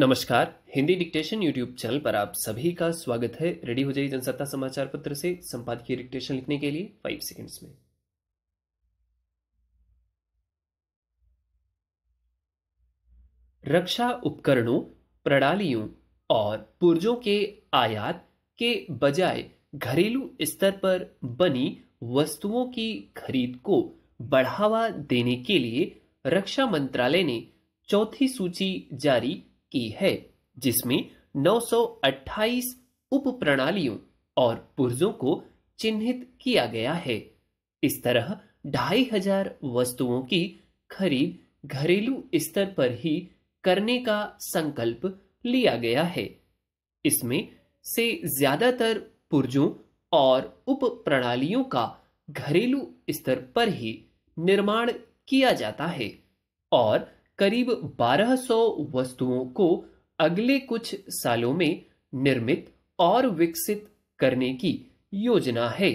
नमस्कार Hindi dictation YouTube channel पर आप सभी का स्वागत है रेडी हो जाइए जनसत्ता समाचार पत्र से संपादकीय डिक्टेशन लिखने के लिए फाइव सेकंड्स में रक्षा उपकरणों प्रणालियों और पुर्जों के आयात के बजाय घरेलू स्तर पर बनी वस्तुओं की खरीद को बढ़ावा देने के लिए रक्षा मंत्रालय ने चौथी सूची जारी की है जिसमें 928 उप प्रणालियों और पुर्जों को चिन्हित किया गया है इस तरह ढाई हजार वस्तुओं की खरीद घरेलू स्तर पर ही करने का संकल्प लिया गया है इसमें से ज्यादातर पुर्जों और उप प्रणालियों का घरेलू स्तर पर ही निर्माण किया जाता है और करीब 1200 वस्तुओं को अगले कुछ सालों में निर्मित और विकसित करने की योजना है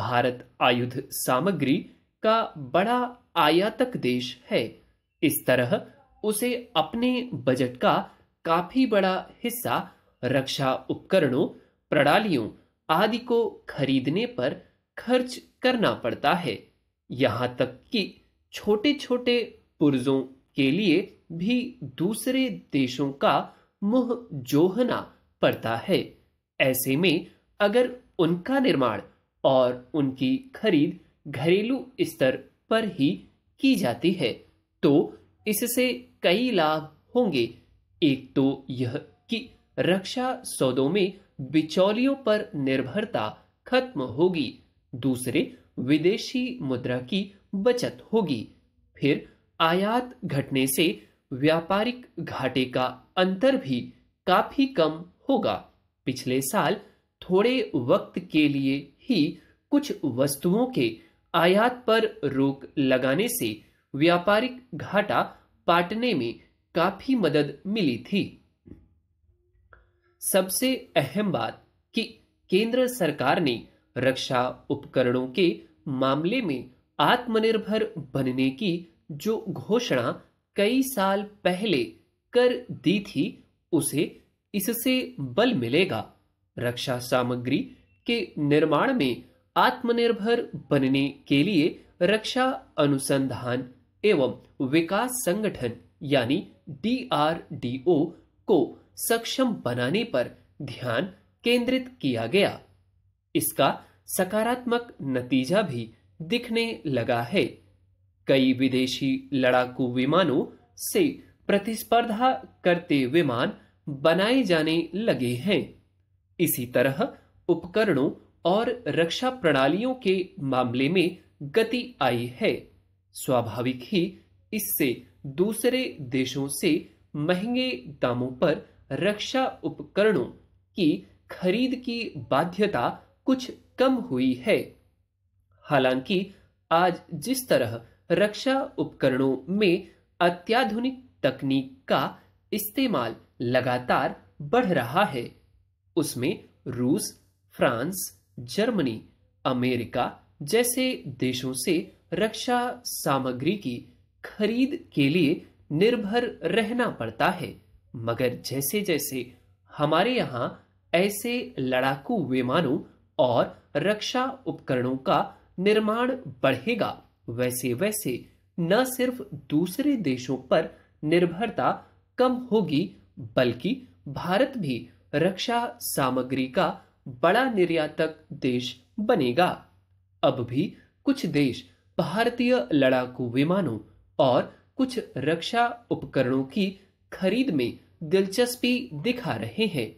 भारत आयुध सामग्री का बड़ा आयातक देश है इस तरह उसे अपने बजट का काफी बड़ा हिस्सा रक्षा उपकरणों प्रणालियों आदि को खरीदने पर खर्च करना पड़ता है यहाँ तक कि छोटे छोटे पुर्जों के लिए भी दूसरे देशों का मुंह जोहना पड़ता है ऐसे में अगर उनका निर्माण और उनकी खरीद घरेलू स्तर पर ही की जाती है तो इससे कई लाभ होंगे एक तो यह कि रक्षा सौदों में बिचौलियों पर निर्भरता खत्म होगी दूसरे विदेशी मुद्रा की बचत होगी फिर आयात घटने से व्यापारिक घाटे का अंतर भी काफी कम होगा पिछले साल थोड़े वक्त के लिए ही कुछ वस्तुओं के आयात पर रोक लगाने से व्यापारिक घाटा पाटने में काफी मदद मिली थी सबसे अहम बात कि केंद्र सरकार ने रक्षा उपकरणों के मामले में आत्मनिर्भर बनने की जो घोषणा कई साल पहले कर दी थी उसे इससे बल मिलेगा रक्षा सामग्री के निर्माण में आत्मनिर्भर बनने के लिए रक्षा अनुसंधान एवं विकास संगठन यानी डीआरडीओ को सक्षम बनाने पर ध्यान केंद्रित किया गया इसका सकारात्मक नतीजा भी दिखने लगा है कई विदेशी लड़ाकू विमानों से प्रतिस्पर्धा करते विमान बनाए जाने लगे हैं इसी तरह उपकरणों और रक्षा प्रणालियों के मामले में गति आई है स्वाभाविक ही इससे दूसरे देशों से महंगे दामों पर रक्षा उपकरणों की खरीद की बाध्यता कुछ कम हुई है हालांकि आज जिस तरह रक्षा उपकरणों में अत्याधुनिक तकनीक का इस्तेमाल लगातार बढ़ रहा है उसमें रूस फ्रांस जर्मनी अमेरिका जैसे देशों से रक्षा सामग्री की खरीद के लिए निर्भर रहना पड़ता है मगर जैसे जैसे हमारे यहाँ ऐसे लड़ाकू विमानों और रक्षा उपकरणों का निर्माण बढ़ेगा वैसे वैसे न सिर्फ दूसरे देशों पर निर्भरता कम होगी बल्कि भारत भी रक्षा सामग्री का बड़ा निर्यातक देश बनेगा अब भी कुछ देश भारतीय लड़ाकू विमानों और कुछ रक्षा उपकरणों की खरीद में दिलचस्पी दिखा रहे हैं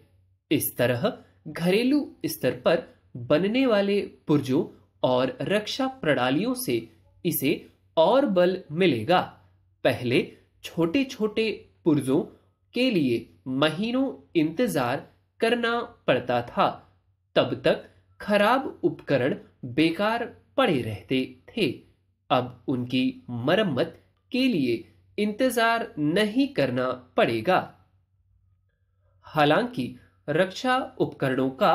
इस तरह घरेलू स्तर पर बनने वाले पुर्जों और रक्षा प्रणालियों से इसे और बल मिलेगा पहले छोटे छोटे पुर्जों के लिए महीनों इंतजार करना पड़ता था तब तक खराब उपकरण बेकार पड़े रहते थे अब उनकी मरम्मत के लिए इंतजार नहीं करना पड़ेगा हालांकि रक्षा उपकरणों का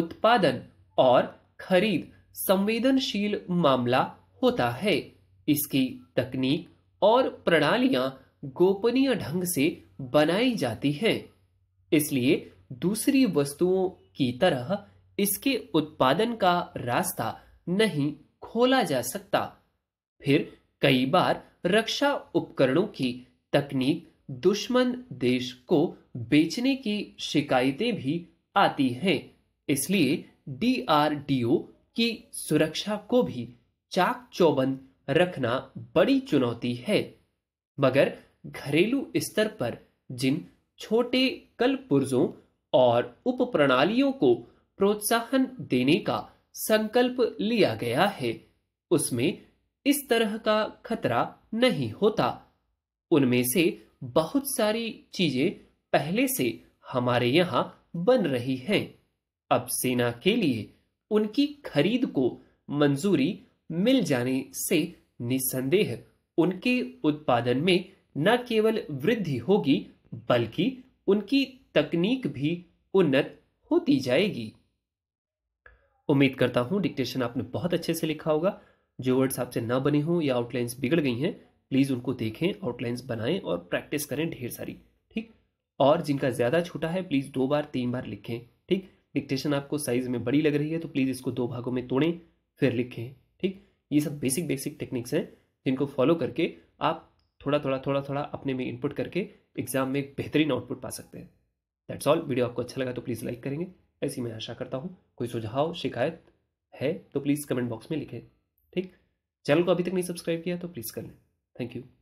उत्पादन और खरीद संवेदनशील मामला होता है इसकी तकनीक और प्रणालियां गोपनीय ढंग से बनाई जाती हैं इसलिए दूसरी वस्तुओं की तरह इसके उत्पादन का रास्ता नहीं खोला जा सकता फिर कई बार रक्षा उपकरणों की तकनीक दुश्मन देश को बेचने की शिकायतें भी आती हैं इसलिए डीआरडीओ की सुरक्षा को भी चाक चौबंद रखना बड़ी चुनौती है मगर घरेलू स्तर पर जिन छोटे कल पुर्जों और उप प्रणालियों को प्रोत्साहन देने का संकल्प लिया गया है उसमें इस तरह का खतरा नहीं होता उनमें से बहुत सारी चीजें पहले से हमारे यहाँ बन रही हैं अब सेना के लिए उनकी खरीद को मंजूरी मिल जाने से निसंदेह उनके उत्पादन में न केवल वृद्धि होगी बल्कि उनकी तकनीक भी उन्नत होती जाएगी उम्मीद करता हूं डिक्टेशन आपने बहुत अच्छे से लिखा होगा जो वर्ड्स आपसे ना बने हों या आउटलाइंस बिगड़ गई हैं प्लीज़ उनको देखें आउटलाइंस बनाएं और प्रैक्टिस करें ढेर सारी ठीक और जिनका ज़्यादा छोटा है प्लीज़ दो बार तीन बार लिखें ठीक डिक्टेशन आपको साइज़ में बड़ी लग रही है तो प्लीज़ इसको दो भागों में तोड़ें फिर लिखें ठीक ये सब बेसिक बेसिक टेक्निक्स हैं जिनको फॉलो करके आप थोड़ा थोड़ा थोड़ा थोड़ा अपने में इनपुट करके एग्जाम में एक बेहतरीन आउटपुट पा सकते हैं दैट्स ऑल वीडियो आपको अच्छा लगा तो प्लीज़ लाइक करेंगे ऐसी मैं आशा करता हूँ कोई सुझाव शिकायत है तो प्लीज़ कमेंट बॉक्स में लिखें ठीक चैनल को अभी तक नहीं सब्सक्राइब किया तो प्लीज़ कर लें थैंक यू